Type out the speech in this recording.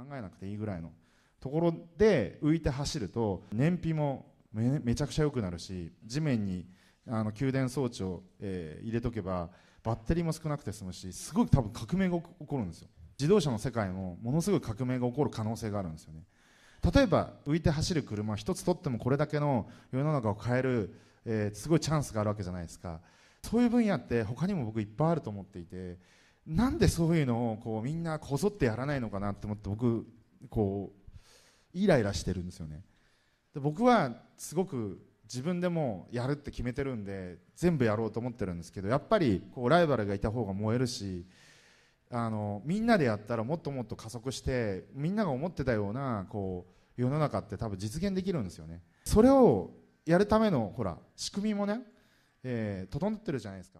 考えなくていいぐらいのところで浮いて走ると燃費もめちゃくちゃ良くなるし地面にあの給電装置を、えー、入れとけばバッテリーも少なくて済むしすごく多分革命が起こるんですよ自動車の世界もものすごい革命が起こる可能性があるんですよね例えば浮いて走る車1つ取ってもこれだけの世の中を変える、えー、すごいチャンスがあるわけじゃないですかそういう分野って他にも僕いっぱいあると思っていてなんでそういうのをこうみんなこぞってやらないのかなって思って僕こうイライラしてるんですよねで僕はすごく自分でもやるって決めてるんで全部やろうと思ってるんですけどやっぱりこうライバルがいた方が燃えるしあのみんなでやったらもっともっと加速してみんなが思ってたようなこう世の中って多分実現できるんですよねそれをやるためのほら仕組みもね、えー、整ってるじゃないですか